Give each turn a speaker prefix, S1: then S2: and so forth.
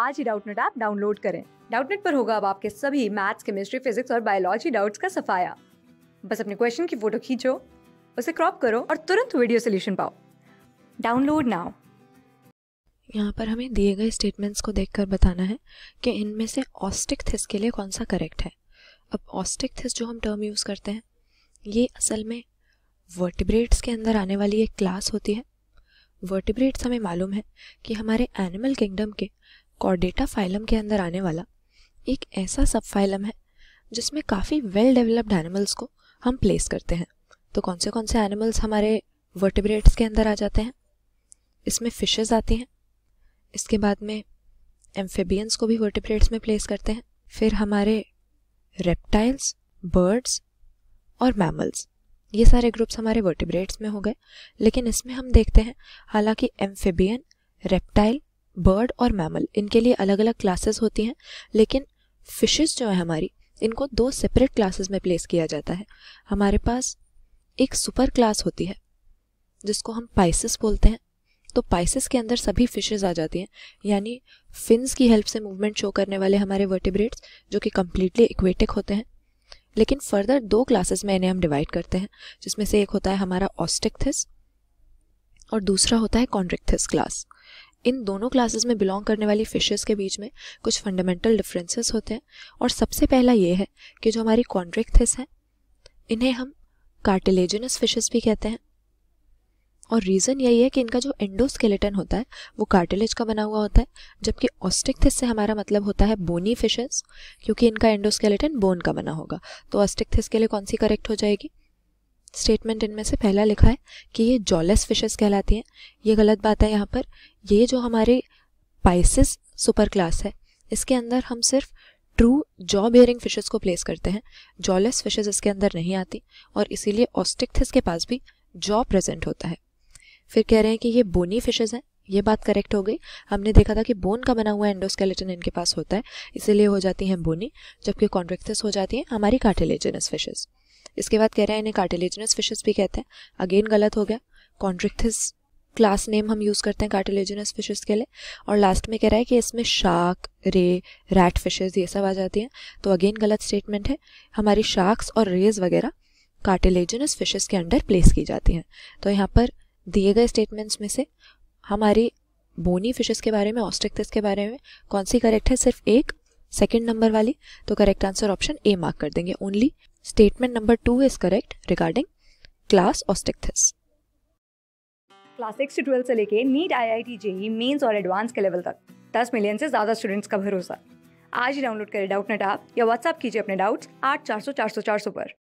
S1: आज ही Doubtnut app download करें डाउटनेट पर होगा अब आपके सभी मैथ्स केमिस्ट्री फिजिक्स और बायोलॉजी डाउट्स का सफाया बस अपने क्वेश्चन की फोटो खींचो उसे क्रॉप करो और तुरंत वीडियो सोल्यूशन
S2: पाओ डाउनलोड नाउ यहाँ पर हमें दिए गए स्टेटमेंट्स को देखकर बताना है कि इनमें से ऑस्टिक थिस के लिए कौन सा करेक्ट है अब ऑस्टिक थिस जो हम टर्म यूज़ करते हैं ये असल में वर्टिब्रेट्स के अंदर आने वाली एक क्लास होती है वर्टिब्रेट्स हमें मालूम है कि हमारे एनिमल किंगडम के कॉर्डेटा फाइलम के अंदर आने वाला एक ऐसा सब फाइलम है जिसमें काफ़ी वेल डेवलप्ड एनिमल्स को हम प्लेस करते हैं तो कौन से कौन से एनिमल्स हमारे वर्टिब्रेट्स के अंदर आ जाते हैं इसमें फिशेज आती हैं इसके बाद में एम्फेबियंस को भी वर्टिब्रेट्स में प्लेस करते हैं फिर हमारे रेप्टाइल्स बर्ड्स और मैमल्स ये सारे ग्रुप्स हमारे वर्टिब्रेट्स में हो गए लेकिन इसमें हम देखते हैं हालांकि एम्फेबियन रेप्टाइल बर्ड और मैमल इनके लिए अलग अलग क्लासेस होती हैं लेकिन फिशेस जो है हमारी इनको दो सेपरेट क्लासेस में प्लेस किया जाता है हमारे पास एक सुपर क्लास होती है जिसको हम पाइसिस बोलते हैं तो पाइसिस के अंदर सभी फिशेज आ जाती हैं यानी फिन्स की हेल्प से मूवमेंट शो करने वाले हमारे वर्टिब्रेट्स जो कि कम्प्लीटली इक्वेटिक होते हैं लेकिन फर्दर दो क्लासेस में इन्हें हम डिवाइड करते हैं जिसमें से एक होता है हमारा ऑस्टिकथिस और दूसरा होता है कॉन्ड्रिक्थिस क्लास इन दोनों क्लासेस में बिलोंग करने वाली फिशेस के बीच में कुछ फंडामेंटल डिफरेंसेस होते हैं और सबसे पहला ये है कि जो हमारी कॉन्ड्रिक्थिस हैं इन्हें हम कार्टिलेजनस फिशेस भी कहते हैं और रीज़न यही है कि इनका जो एंडोस्केलेटन होता है वो कार्टिलेज का बना हुआ होता है जबकि ऑस्टिकथिस से हमारा मतलब होता है बोनी फिशेस क्योंकि इनका एंडोस्केलेटन बोन का बना होगा तो ऑस्टिकथिस के लिए कौन सी करेक्ट हो जाएगी स्टेटमेंट इनमें से पहला लिखा है कि ये जॉलेस फिशेस कहलाती हैं ये गलत बात है यहाँ पर ये जो हमारे पाइसिस सुपर क्लास है इसके अंदर हम सिर्फ ट्रू जॉ बेयरिंग फिशेस को प्लेस करते हैं जॉलेस फिशेस इसके अंदर नहीं आती और इसीलिए ऑस्टिकथिस के पास भी जॉ प्रेजेंट होता है फिर कह रहे हैं कि ये बोनी फिशेज हैं ये बात करेक्ट हो गई हमने देखा था कि बोन का बना हुआ एंडोस्केलेटन इनके पास होता है इसीलिए हो जाती हैं बोनी जबकि कॉन्ट्रेक्थिस हो जाती हैं हमारी कार्टिलेजनस फिशेज इसके बाद कह रहे हैं इन्हें कार्टिलेजनस फिशेज भी कहते हैं अगेन गलत हो गया कॉन्ट्रिक्थिस क्लास नेम हम यूज़ करते हैं कार्टिलेजनस फिशेज के लिए और लास्ट में कह रहा है कि इसमें शार्क रे रैट फिशेज ये सब आ जाती हैं तो अगेन गलत स्टेटमेंट है हमारी शार्क्स और रेज वगैरह कार्टिलेजनस फिशेज के अंडर प्लेस की जाती हैं तो यहाँ पर दिए गए स्टेटमेंट्स में से हमारी बोनी फिशेज़ के बारे में ऑस्ट्रिक्थिस के बारे में कौन सी करेक्ट है सिर्फ एक सेकेंड नंबर वाली तो correct answer option A mark कर देंगे only statement number two is correct regarding class ostichthys.
S1: Class six to twelfth से लेके NEET I I T JEE mains और एडवांस के लेवल तक दस मिलियन से ज़्यादा स्टूडेंट्स का भरोसा आज ही डाउनलोड करें डाउट नेट आप या व्हाट्सअप कीजिए अपने डाउट्स आठ चार सौ चार सौ चार सौ पर